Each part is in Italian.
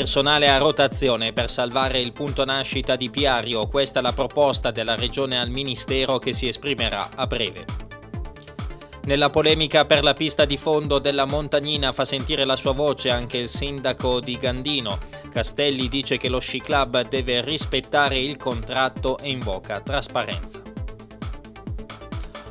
personale a rotazione per salvare il punto nascita di Piario, questa è la proposta della Regione al Ministero che si esprimerà a breve. Nella polemica per la pista di fondo della Montagnina fa sentire la sua voce anche il sindaco di Gandino. Castelli dice che lo sci club deve rispettare il contratto e invoca trasparenza.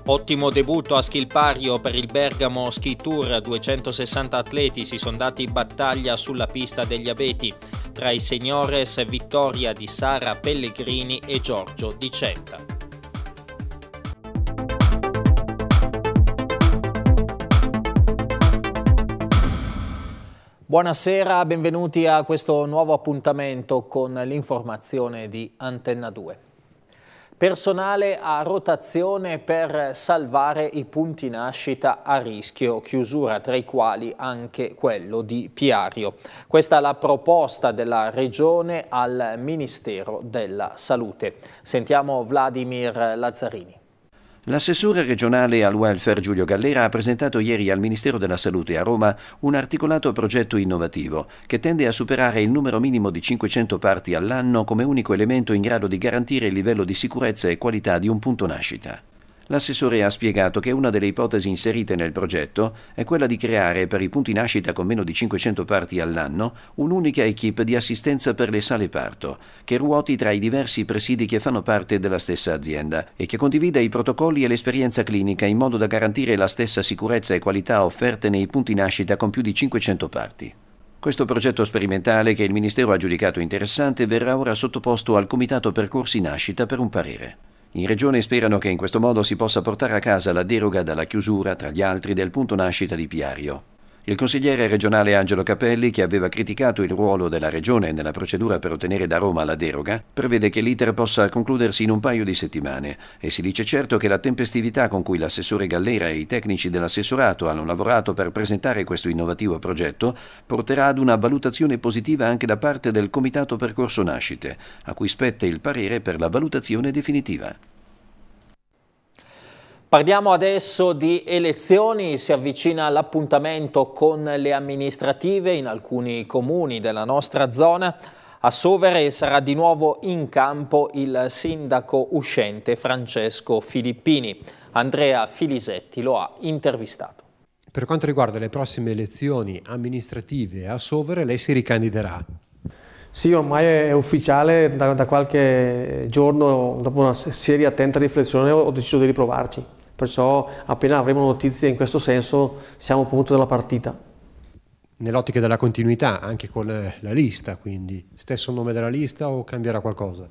Ottimo debutto a Schilpario per il Bergamo Ski Tour, 260 atleti si sono dati battaglia sulla pista degli abeti, tra i seniores vittoria di Sara Pellegrini e Giorgio Di Cetta. Buonasera, benvenuti a questo nuovo appuntamento con l'informazione di Antenna 2. Personale a rotazione per salvare i punti nascita a rischio, chiusura tra i quali anche quello di Piario. Questa è la proposta della Regione al Ministero della Salute. Sentiamo Vladimir Lazzarini. L'assessore regionale al welfare Giulio Gallera ha presentato ieri al Ministero della Salute a Roma un articolato progetto innovativo che tende a superare il numero minimo di 500 parti all'anno come unico elemento in grado di garantire il livello di sicurezza e qualità di un punto nascita. L'assessore ha spiegato che una delle ipotesi inserite nel progetto è quella di creare per i punti nascita con meno di 500 parti all'anno un'unica equip di assistenza per le sale parto, che ruoti tra i diversi presidi che fanno parte della stessa azienda e che condivida i protocolli e l'esperienza clinica in modo da garantire la stessa sicurezza e qualità offerte nei punti nascita con più di 500 parti. Questo progetto sperimentale che il Ministero ha giudicato interessante verrà ora sottoposto al Comitato Percorsi Nascita per un parere. In Regione sperano che in questo modo si possa portare a casa la deroga dalla chiusura, tra gli altri, del punto nascita di Piario. Il consigliere regionale Angelo Capelli, che aveva criticato il ruolo della Regione nella procedura per ottenere da Roma la deroga, prevede che l'iter possa concludersi in un paio di settimane e si dice certo che la tempestività con cui l'assessore Gallera e i tecnici dell'assessorato hanno lavorato per presentare questo innovativo progetto porterà ad una valutazione positiva anche da parte del Comitato Percorso Nascite, a cui spetta il parere per la valutazione definitiva. Parliamo adesso di elezioni, si avvicina l'appuntamento con le amministrative in alcuni comuni della nostra zona. A Sovere sarà di nuovo in campo il sindaco uscente Francesco Filippini. Andrea Filisetti lo ha intervistato. Per quanto riguarda le prossime elezioni amministrative a Sovere, lei si ricandiderà. Sì, ormai è ufficiale, da, da, qualche giorno, dopo una seria attenta riflessione, ho deciso di riprovarci. Perciò appena avremo notizie in questo senso siamo a punto della partita. Nell'ottica della continuità, anche con eh, la lista, quindi stesso nome della lista o cambierà qualcosa?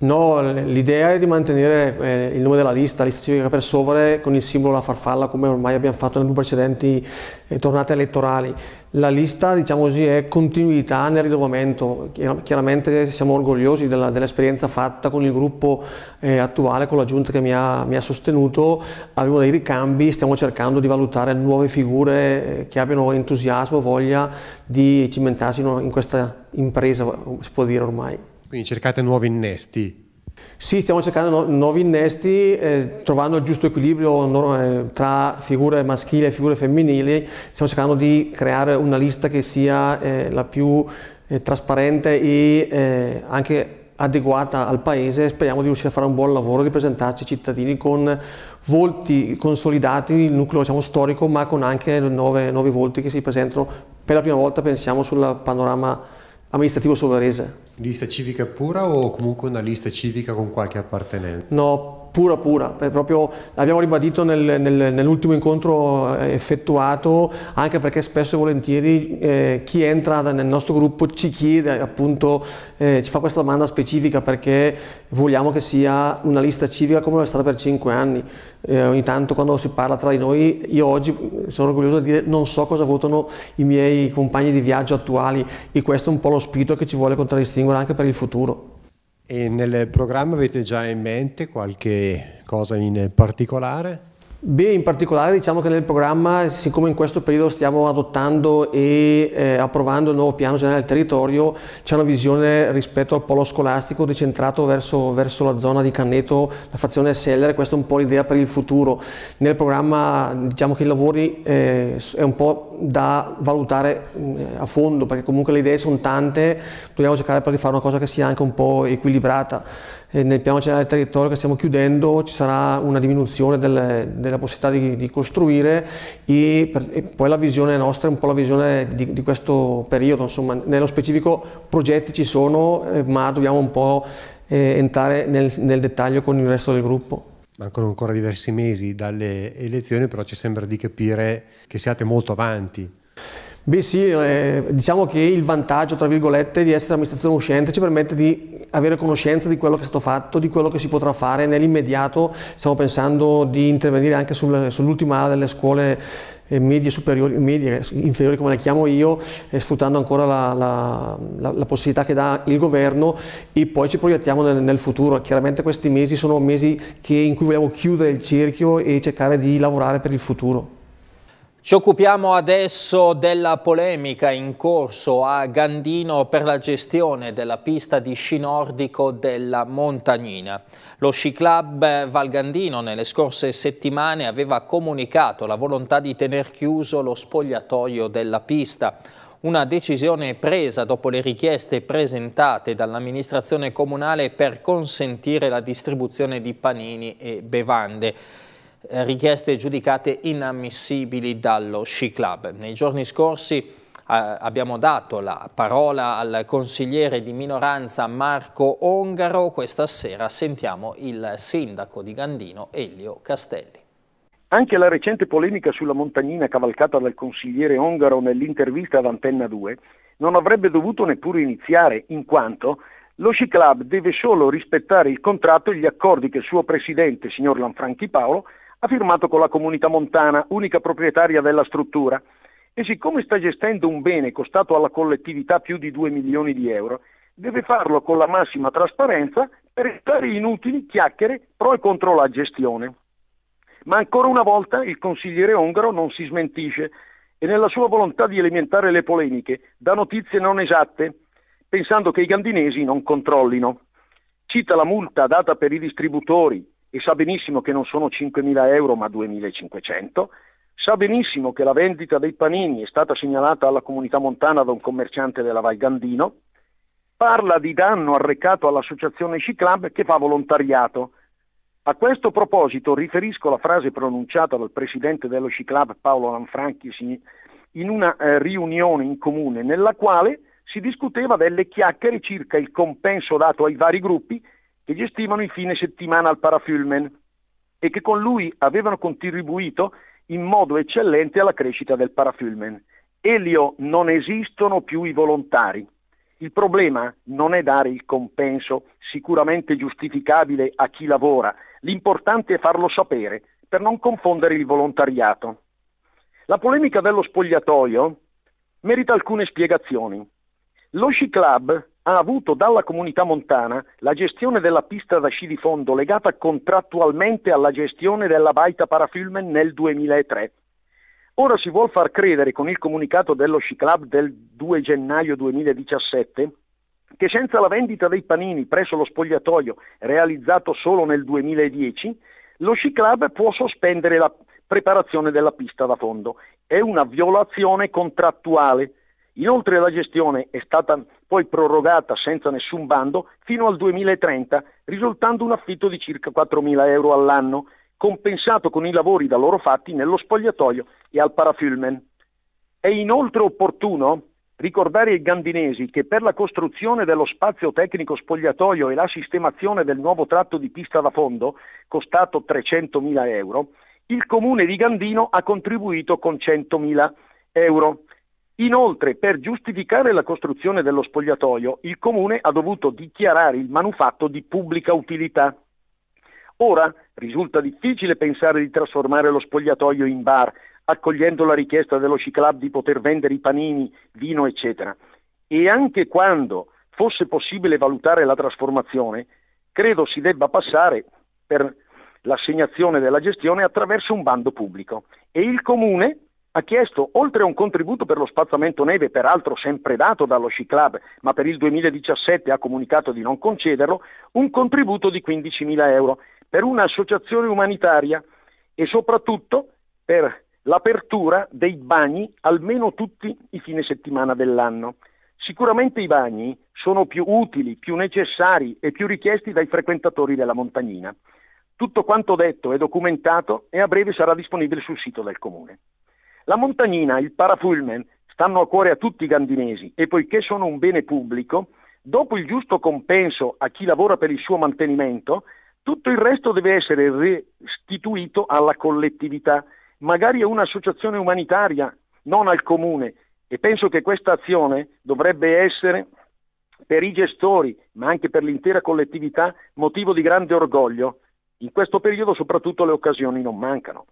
No, l'idea è di mantenere eh, il nome della lista, lista civica per Sovere, con il simbolo la farfalla, come ormai abbiamo fatto nelle precedenti eh, tornate elettorali la lista diciamo così, è continuità nel rinnovamento, chiaramente siamo orgogliosi dell'esperienza fatta con il gruppo eh, attuale, con la giunta che mi ha, mi ha, sostenuto, abbiamo dei ricambi, stiamo cercando di valutare nuove figure eh, che abbiano entusiasmo, voglia di cimentarsi in questa impresa, si può dire ormai. Quindi cercate nuovi innesti sì, stiamo cercando nuovi innesti, eh, trovando il giusto equilibrio eh, tra figure maschili e figure femminili, stiamo cercando di creare una lista che sia eh, la più eh, trasparente e eh, anche adeguata al paese, speriamo di riuscire a fare un buon lavoro, di presentarci ai cittadini con volti consolidati, il nucleo diciamo, storico, ma con anche nuove, nuovi volti che si presentano per la prima volta, pensiamo, sul panorama amministrativo sovarese. Lista civica pura o comunque una lista civica con qualche appartenenza? No, pura pura, proprio l'abbiamo ribadito nel, nel, nell'ultimo incontro eh, effettuato, anche perché spesso e volentieri eh, chi entra nel nostro gruppo ci chiede appunto, eh, ci fa questa domanda specifica perché vogliamo che sia una lista civica come lo è stata per cinque anni. Eh, ogni tanto quando si parla tra di noi, io oggi eh, sono orgoglioso di dire non so cosa votano i miei compagni di viaggio attuali e questo è un po' lo spirito che ci vuole contraddistinguere anche per il futuro. E nel programma avete già in mente qualche cosa in particolare? Beh, in particolare diciamo che nel programma, siccome in questo periodo stiamo adottando e eh, approvando il nuovo piano generale del territorio, c'è una visione rispetto al polo scolastico decentrato verso, verso la zona di Canneto, la fazione Sellere, questa è un po' l'idea per il futuro. Nel programma diciamo che i lavori eh, è un po' da valutare eh, a fondo, perché comunque le idee sono tante, dobbiamo cercare però di fare una cosa che sia anche un po' equilibrata nel piano generale del territorio che stiamo chiudendo ci sarà una diminuzione delle, della possibilità di, di costruire e, per, e, poi la visione nostra è un po' la visione di, di questo periodo, insomma nello specifico progetti ci sono eh, ma dobbiamo un po' eh, entrare nel, nel dettaglio con il resto del gruppo. Mancano ancora diversi mesi dalle elezioni però ci sembra di capire che siate molto avanti. Beh sì, eh, diciamo che il vantaggio, tra virgolette, di essere amministrazione uscente ci permette di avere conoscenza di quello che è stato fatto, di quello che si potrà fare nell'immediato. Stiamo pensando di intervenire anche sul, sull'ultima ala delle scuole eh, medie superiori, medie inferiori come le chiamo io, eh, sfruttando ancora la, la, la, la, possibilità che dà il governo e poi ci proiettiamo nel, nel futuro. Chiaramente questi mesi sono mesi che, in cui vogliamo chiudere il cerchio e cercare di lavorare per il futuro. Ci occupiamo adesso della polemica in corso a Gandino per la gestione della pista di sci nordico della Montagnina. Lo sci club Val Gandino nelle scorse settimane aveva comunicato la volontà di tener chiuso lo spogliatoio della pista. Una decisione presa dopo le richieste presentate dall'amministrazione comunale per consentire la distribuzione di panini e bevande. Eh, richieste giudicate inammissibili dallo Sci Club. Nei giorni scorsi eh, abbiamo dato la parola al consigliere di minoranza Marco Ongaro, questa sera sentiamo il sindaco di Gandino Elio Castelli. Anche la recente polemica sulla montagnina cavalcata dal consigliere Ongaro nell'intervista ad Antenna 2 non avrebbe dovuto neppure iniziare, in quanto lo Sci Club deve solo rispettare il contratto e gli accordi che il suo presidente, signor Lanfranchi Paolo, ha firmato con la comunità montana, unica proprietaria della struttura, e siccome sta gestendo un bene costato alla collettività più di 2 milioni di euro, deve farlo con la massima trasparenza per evitare inutili chiacchiere pro e contro la gestione. Ma ancora una volta il consigliere Ongaro non si smentisce e nella sua volontà di alimentare le polemiche dà notizie non esatte, pensando che i gandinesi non controllino. Cita la multa data per i distributori, e sa benissimo che non sono 5.000 euro ma 2.500, sa benissimo che la vendita dei panini è stata segnalata alla comunità montana da un commerciante della Val Gandino, parla di danno arrecato all'associazione Sci che fa volontariato. A questo proposito riferisco la frase pronunciata dal presidente dello Sci Paolo Lanfranchi in una eh, riunione in comune nella quale si discuteva delle chiacchiere circa il compenso dato ai vari gruppi che gestivano i fine settimana al parafilmen e che con lui avevano contribuito in modo eccellente alla crescita del parafilmen. Elio non esistono più i volontari. Il problema non è dare il compenso sicuramente giustificabile a chi lavora, l'importante è farlo sapere per non confondere il volontariato. La polemica dello spogliatoio merita alcune spiegazioni. Lo sci club ha avuto dalla comunità montana la gestione della pista da sci di fondo legata contrattualmente alla gestione della baita parafilmen nel 2003. Ora si vuol far credere con il comunicato dello Sci Club del 2 gennaio 2017 che senza la vendita dei panini presso lo spogliatoio realizzato solo nel 2010, lo Sci Club può sospendere la preparazione della pista da fondo. È una violazione contrattuale Inoltre la gestione è stata poi prorogata senza nessun bando fino al 2030, risultando un affitto di circa 4.000 euro all'anno, compensato con i lavori da loro fatti nello spogliatoio e al parafilmen. È inoltre opportuno ricordare ai gandinesi che per la costruzione dello spazio tecnico spogliatoio e la sistemazione del nuovo tratto di pista da fondo, costato 300.000 euro, il comune di Gandino ha contribuito con 100.000 euro. Inoltre, per giustificare la costruzione dello spogliatoio, il comune ha dovuto dichiarare il manufatto di pubblica utilità. Ora risulta difficile pensare di trasformare lo spogliatoio in bar, accogliendo la richiesta dello Sci Club di poter vendere i panini, vino, eccetera. E anche quando fosse possibile valutare la trasformazione, credo si debba passare per l'assegnazione della gestione attraverso un bando pubblico. E il comune ha chiesto, oltre a un contributo per lo spazzamento neve, peraltro sempre dato dallo Sci Club, ma per il 2017 ha comunicato di non concederlo, un contributo di 15.000 euro per un'associazione umanitaria e soprattutto per l'apertura dei bagni almeno tutti i fine settimana dell'anno. Sicuramente i bagni sono più utili, più necessari e più richiesti dai frequentatori della montagnina. Tutto quanto detto è documentato e a breve sarà disponibile sul sito del Comune. La montagnina, il parafulmen, stanno a cuore a tutti i gandinesi e poiché sono un bene pubblico, dopo il giusto compenso a chi lavora per il suo mantenimento, tutto il resto deve essere restituito alla collettività, magari a un'associazione umanitaria, non al comune. E penso che questa azione dovrebbe essere per i gestori, ma anche per l'intera collettività, motivo di grande orgoglio. In questo periodo soprattutto le occasioni non mancano.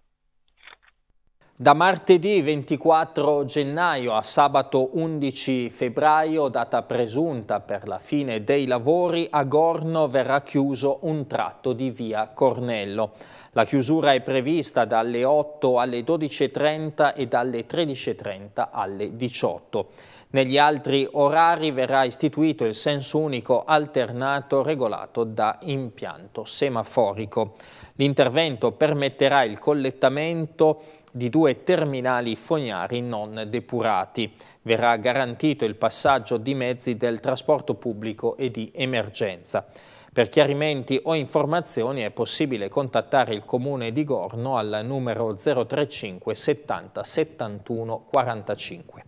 Da martedì 24 gennaio a sabato 11 febbraio, data presunta per la fine dei lavori, a Gorno verrà chiuso un tratto di via Cornello. La chiusura è prevista dalle 8 alle 12.30 e dalle 13.30 alle 18. Negli altri orari verrà istituito il senso unico alternato regolato da impianto semaforico. L'intervento permetterà il collettamento di due terminali fognari non depurati. Verrà garantito il passaggio di mezzi del trasporto pubblico e di emergenza. Per chiarimenti o informazioni è possibile contattare il comune di Gorno al numero 035 70 71 45.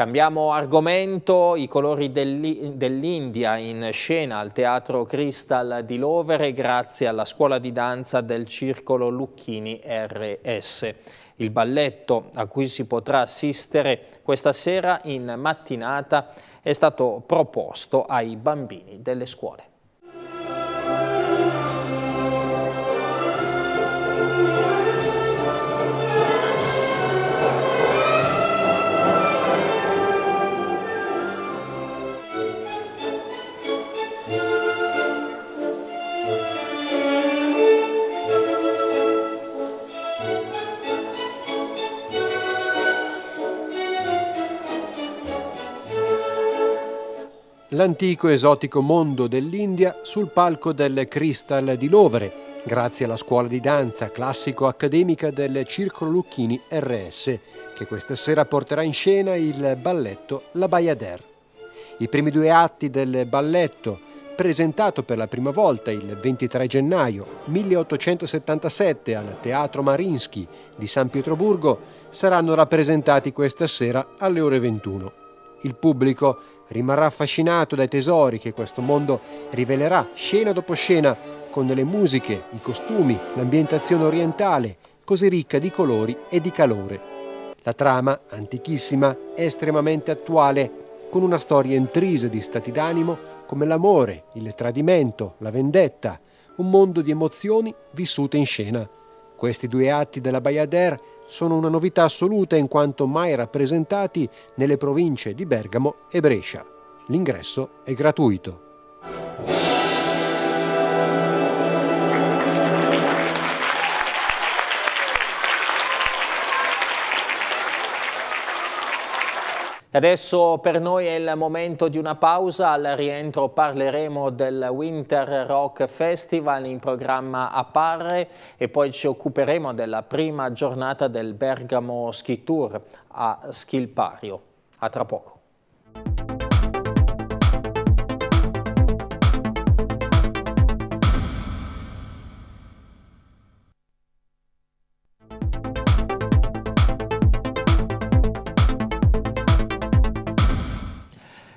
Cambiamo argomento, i colori dell'India in scena al Teatro Crystal di Lovere grazie alla scuola di danza del Circolo Lucchini RS. Il balletto a cui si potrà assistere questa sera in mattinata è stato proposto ai bambini delle scuole. nell'antico esotico mondo dell'India sul palco del Crystal di Lovere, grazie alla scuola di danza classico-accademica del Circolo Lucchini RS, che questa sera porterà in scena il balletto La Bayadère. I primi due atti del balletto, presentato per la prima volta il 23 gennaio 1877 al Teatro Marinsky di San Pietroburgo, saranno rappresentati questa sera alle ore 21. Il pubblico rimarrà affascinato dai tesori che questo mondo rivelerà scena dopo scena con le musiche, i costumi, l'ambientazione orientale, così ricca di colori e di calore. La trama, antichissima, è estremamente attuale, con una storia intrisa di stati d'animo come l'amore, il tradimento, la vendetta, un mondo di emozioni vissute in scena. Questi due atti della Bayadère sono una novità assoluta in quanto mai rappresentati nelle province di Bergamo e Brescia. L'ingresso è gratuito. Adesso per noi è il momento di una pausa, al rientro parleremo del Winter Rock Festival in programma a Parre e poi ci occuperemo della prima giornata del Bergamo Ski Tour a Schilpario. A tra poco.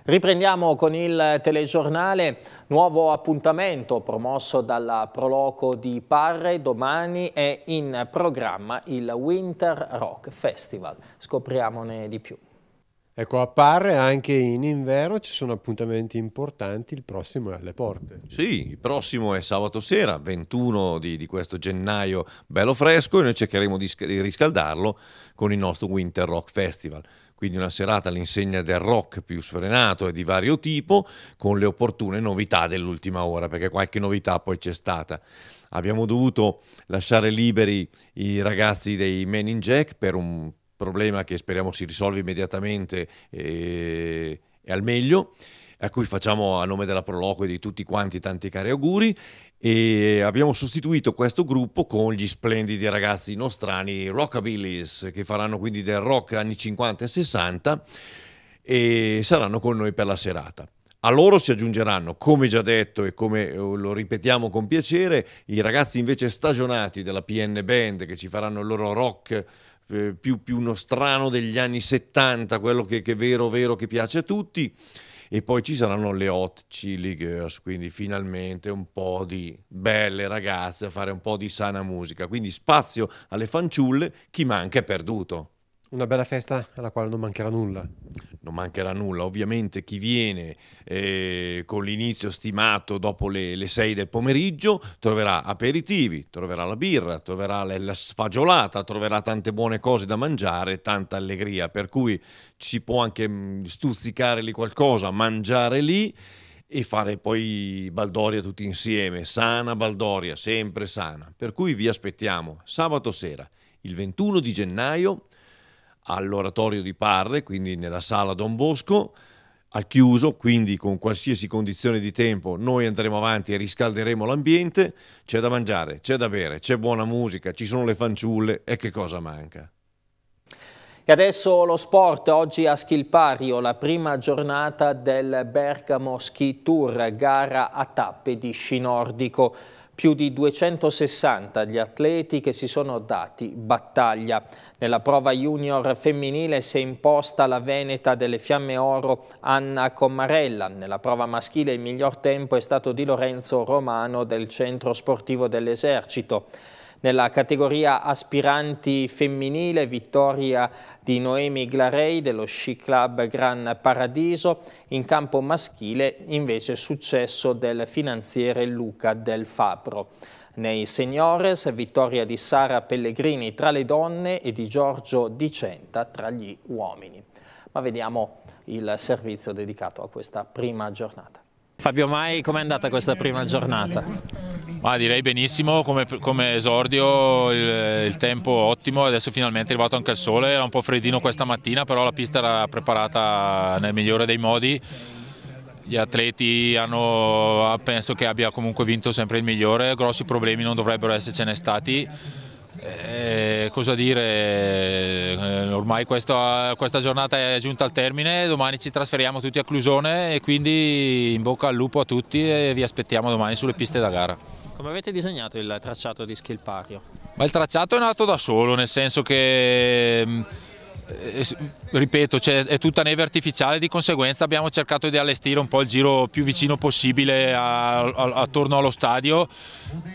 Riprendiamo con il telegiornale, nuovo appuntamento promosso dalla Proloco di Parre, domani è in programma il Winter Rock Festival, scopriamone di più. Ecco, a Parre anche in inverno ci sono appuntamenti importanti, il prossimo è alle porte. Sì, il prossimo è sabato sera, 21 di, di questo gennaio, bello fresco, e noi cercheremo di riscaldarlo con il nostro Winter Rock Festival quindi una serata all'insegna del rock più sfrenato e di vario tipo, con le opportune novità dell'ultima ora, perché qualche novità poi c'è stata. Abbiamo dovuto lasciare liberi i ragazzi dei Men in Jack per un problema che speriamo si risolva immediatamente e, eh, e al meglio a cui facciamo a nome della Proloco e di tutti quanti tanti cari auguri e abbiamo sostituito questo gruppo con gli splendidi ragazzi nostrani Rockabilis che faranno quindi del rock anni 50 e 60 e saranno con noi per la serata. A loro si aggiungeranno, come già detto e come eh, lo ripetiamo con piacere, i ragazzi invece stagionati della PN Band che ci faranno il loro rock eh, più, uno strano degli anni 70, quello che, che è vero, vero, che piace a tutti. E poi ci saranno le hot chili girls, quindi finalmente un po' di belle ragazze a fare un po' di sana musica. Quindi spazio alle fanciulle, chi manca è perduto. Una bella festa alla quale non mancherà nulla. Non mancherà nulla, ovviamente chi viene eh, con l'inizio stimato dopo le, le 6 del pomeriggio troverà aperitivi, troverà la birra, troverà la sfagiolata, troverà tante buone cose da mangiare, tanta allegria, per cui ci può anche mm, stuzzicare lì qualcosa, mangiare lì e fare poi Baldoria tutti insieme, sana Baldoria, sempre sana. Per cui vi aspettiamo sabato sera, il 21 di gennaio all'oratorio di Parre, quindi nella sala Don Bosco, al chiuso, quindi con qualsiasi condizione di tempo noi andremo avanti e riscalderemo l'ambiente, c'è da mangiare, c'è da bere, c'è buona musica, ci sono le fanciulle e che cosa manca? E adesso lo sport, oggi a Schilpario, la prima giornata del Bergamo Ski Tour, gara a tappe di sci nordico più di 260 gli atleti che si sono dati battaglia. Nella prova junior femminile si è imposta la Veneta delle Fiamme Oro Anna Commarella. Nella prova maschile il miglior tempo è stato di Lorenzo Romano del Centro Sportivo dell'Esercito. Nella categoria aspiranti femminile, vittoria di Noemi Glarei dello Sci Club Gran Paradiso, in campo maschile invece successo del finanziere Luca Del Fabro. Nei seniores, vittoria di Sara Pellegrini tra le donne e di Giorgio Dicenta tra gli uomini. Ma vediamo il servizio dedicato a questa prima giornata. Fabio Mai, com'è andata questa prima giornata? Ah, direi benissimo, come, come esordio il, il, tempo ottimo, adesso finalmente è arrivato anche il sole, era un po' freddino questa mattina però la pista era preparata nel migliore dei modi, gli atleti hanno, penso che abbia comunque vinto sempre il migliore, grossi problemi non dovrebbero essercene stati. Eh, cosa dire, eh, ormai questa, questa giornata è giunta al termine, domani ci trasferiamo tutti a Clusone e quindi in bocca al lupo a tutti e vi aspettiamo domani sulle piste da gara. Come avete disegnato il tracciato di Schilpario? Ma il tracciato è nato da solo, nel senso che mm, eh, ripeto, cioè, è tutta neve artificiale, di conseguenza abbiamo cercato di allestire un po' il giro più vicino possibile a, a, attorno allo stadio,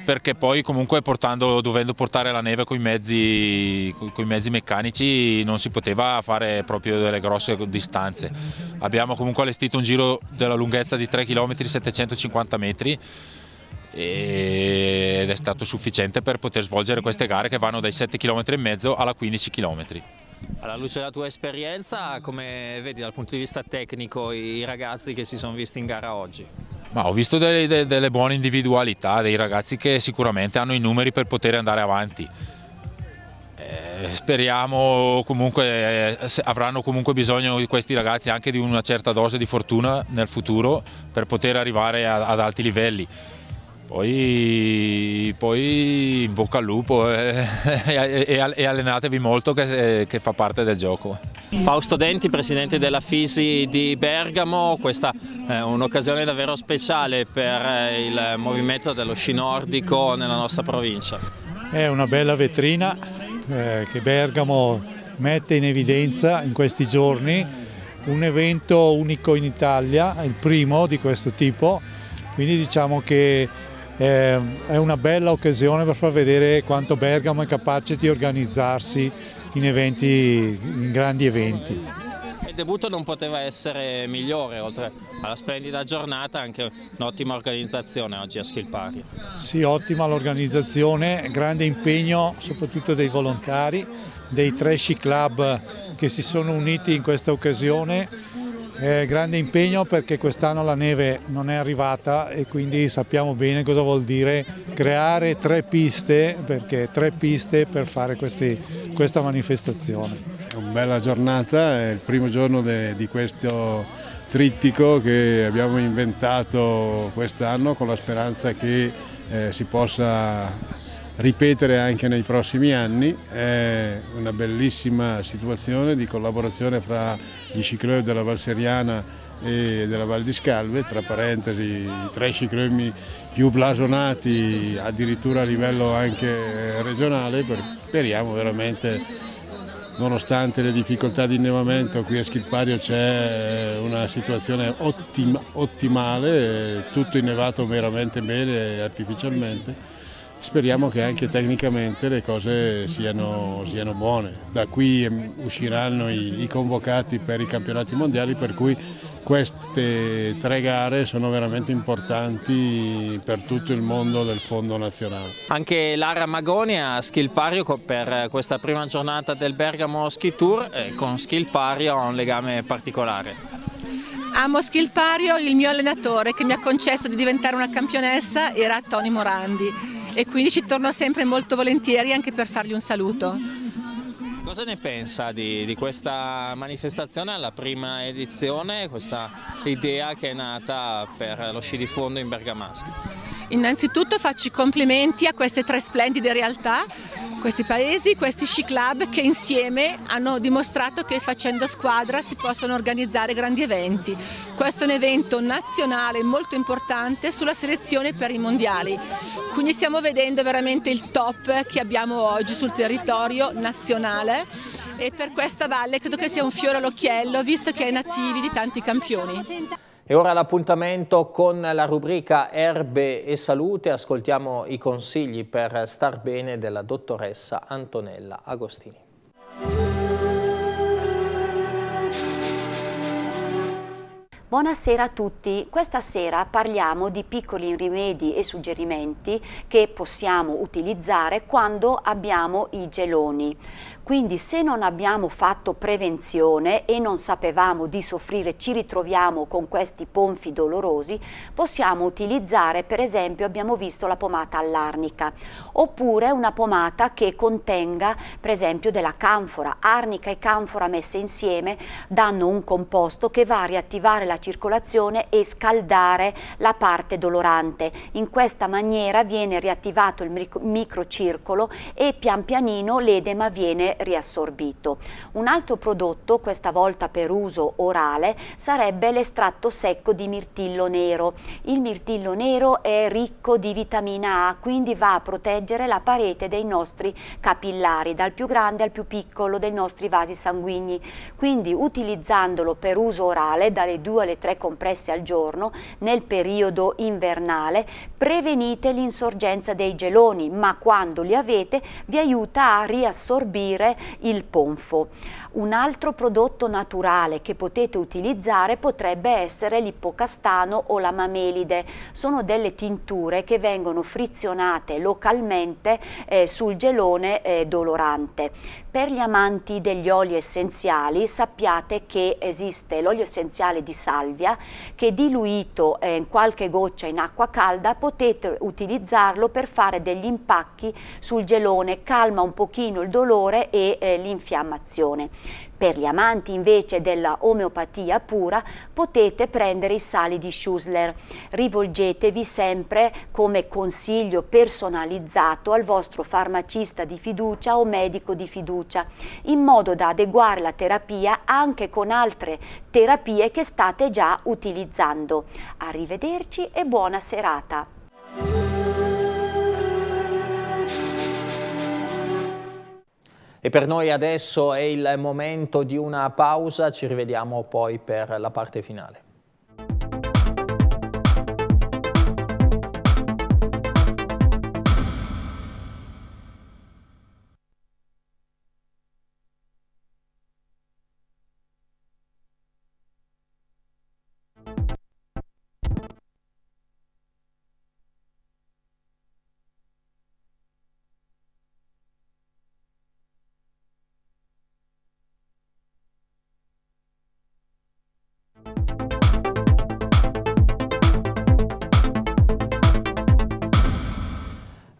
perché poi comunque portando, dovendo portare la neve con i mezzi, mezzi meccanici non si poteva fare proprio delle grosse distanze. Abbiamo comunque allestito un giro della lunghezza di 3 km 750 metri ed è stato sufficiente per poter svolgere queste gare che vanno dai 7 km e mezzo alla 15 km. Alla luce della tua esperienza, come vedi dal punto di vista tecnico i ragazzi che si sono visti in gara oggi? Ma ho visto delle, delle buone individualità, dei ragazzi che sicuramente hanno i numeri per poter andare avanti eh, speriamo comunque eh, avranno comunque bisogno di questi ragazzi anche di una certa dose di fortuna nel futuro per poter arrivare a, ad alti livelli. Poi, poi in bocca al lupo eh, e, e, e, allenatevi molto che, eh, che fa parte del gioco. Fausto Denti, presidente della Fisi di Bergamo, questa è un'occasione davvero speciale per eh, il movimento dello sci nordico nella nostra provincia. È una bella vetrina eh, che Bergamo mette in evidenza in questi giorni, un evento unico in Italia, il primo di questo tipo, quindi diciamo che eh, è una bella occasione per far vedere quanto Bergamo è capace di organizzarsi in, eventi, in grandi eventi. Il debutto non poteva essere migliore, oltre alla splendida giornata anche un'ottima organizzazione oggi a Schilpari. Sì, ottima l'organizzazione, grande impegno soprattutto dei volontari, dei tre club che si sono uniti in questa occasione eh, grande impegno perché quest'anno la neve non è arrivata e quindi sappiamo bene cosa vuol dire creare tre piste, perché tre piste per fare questi, questa manifestazione. È una bella giornata, è il primo giorno de, di questo trittico che abbiamo inventato quest'anno con la speranza che eh, si possa ripetere anche nei prossimi anni. È una bellissima situazione di collaborazione fra gli cicloni della Val Seriana e della Val di Scalve, tra parentesi i tre cicloni più blasonati addirittura a livello anche eh, regionale, speriamo veramente nonostante le difficoltà di innevamento qui a Schilpario c'è eh, una situazione ottima, ottimale, eh, tutto innevato veramente bene artificialmente speriamo che anche tecnicamente le cose siano, siano buone. Da qui ehm, usciranno i, i, convocati per i campionati mondiali per cui queste tre gare sono veramente importanti per tutto il mondo del fondo nazionale. Anche Lara Magoni a skill pari per questa prima giornata del Bergamo Ski Tour eh, con skill pari ha un legame particolare. Amo Schilpario, il mio allenatore che mi ha concesso di diventare una campionessa era Tony Morandi e quindi ci torno sempre molto volentieri anche per fargli un saluto. Cosa ne pensa di, di questa manifestazione la prima edizione, questa idea che è nata per lo sci di fondo in Bergamasco? Innanzitutto faccio i complimenti a queste tre splendide realtà, questi paesi, questi sci club che insieme hanno dimostrato che facendo squadra si possono organizzare grandi eventi. Questo è un evento nazionale molto importante sulla selezione per i mondiali, quindi stiamo vedendo veramente il top che abbiamo oggi sul territorio nazionale e per questa valle credo che sia un fiore all'occhiello visto che è nativi di tanti campioni. E ora l'appuntamento con la rubrica Erbe e Salute. Ascoltiamo i consigli per star bene della dottoressa Antonella Agostini. Buonasera a tutti, questa sera parliamo di piccoli rimedi e suggerimenti che possiamo utilizzare quando abbiamo i geloni. Quindi se non abbiamo fatto prevenzione e non sapevamo di soffrire, ci ritroviamo con questi ponfi dolorosi, possiamo utilizzare per esempio, abbiamo visto la pomata all'arnica, oppure una pomata che contenga per esempio della canfora. Arnica e canfora messe insieme danno un composto che va a riattivare la circolazione e scaldare la parte dolorante. In questa maniera viene riattivato il microcircolo e pian pianino l'edema viene riassorbito. Un altro prodotto, questa volta per uso orale, sarebbe l'estratto secco di mirtillo nero. Il mirtillo nero è ricco di vitamina A, quindi va a proteggere la parete dei nostri capillari, dal più grande al più piccolo dei nostri vasi sanguigni. Quindi utilizzandolo per uso orale, dalle 2 alle 3 compresse al giorno, nel periodo invernale, prevenite l'insorgenza dei geloni, ma quando li avete vi aiuta a riassorbire il Ponfo. Un altro prodotto naturale che potete utilizzare potrebbe essere l'ippocastano o la mamelide. Sono delle tinture che vengono frizionate localmente eh, sul gelone eh, dolorante. Per gli amanti degli oli essenziali sappiate che esiste l'olio essenziale di salvia che diluito eh, in qualche goccia in acqua calda potete utilizzarlo per fare degli impacchi sul gelone, calma un pochino il dolore e eh, l'infiammazione. Per gli amanti invece della omeopatia pura potete prendere i sali di Schussler. Rivolgetevi sempre come consiglio personalizzato al vostro farmacista di fiducia o medico di fiducia, in modo da adeguare la terapia anche con altre terapie che state già utilizzando. Arrivederci e buona serata! E per noi adesso è il momento di una pausa, ci rivediamo poi per la parte finale.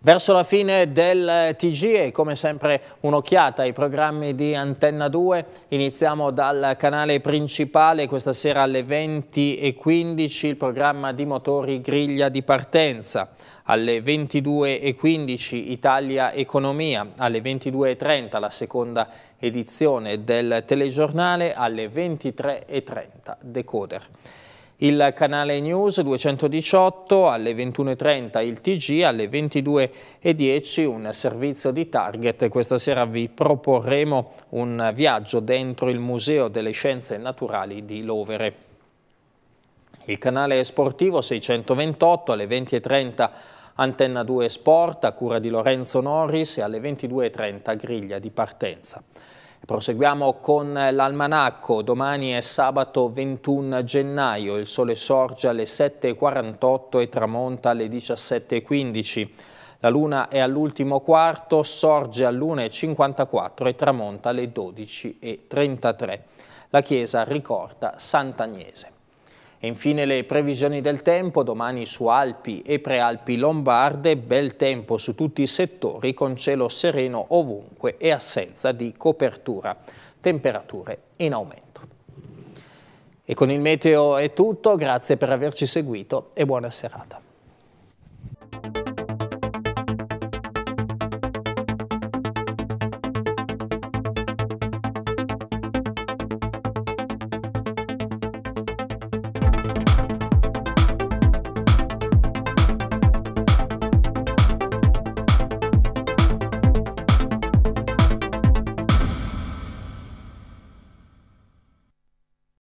Verso la fine del TG e come sempre un'occhiata ai programmi di Antenna 2, iniziamo dal canale principale, questa sera alle 20.15 il programma di motori griglia di partenza, alle 22.15 Italia Economia, alle 22.30 la seconda edizione del telegiornale, alle 23.30 Decoder il canale News 218, alle 21.30 il TG, alle 22.10 un servizio di Target. Questa sera vi proporremo un viaggio dentro il Museo delle Scienze Naturali di Lovere. Il canale sportivo 628 alle 20.30 Antenna 2 Sport a cura di Lorenzo Norris e alle 22.30 griglia di partenza. Proseguiamo con l'almanacco, domani è sabato 21 gennaio, il sole sorge alle 7.48 e tramonta alle 17.15. La luna è all'ultimo quarto, sorge all'1.54 e tramonta alle 12.33. La chiesa ricorda Sant'Agnese. E infine le previsioni del tempo, domani su Alpi e Prealpi Lombarde, bel tempo su tutti i settori con cielo sereno ovunque e assenza di copertura, temperature in aumento. E con il meteo è tutto, grazie per averci seguito e buona serata.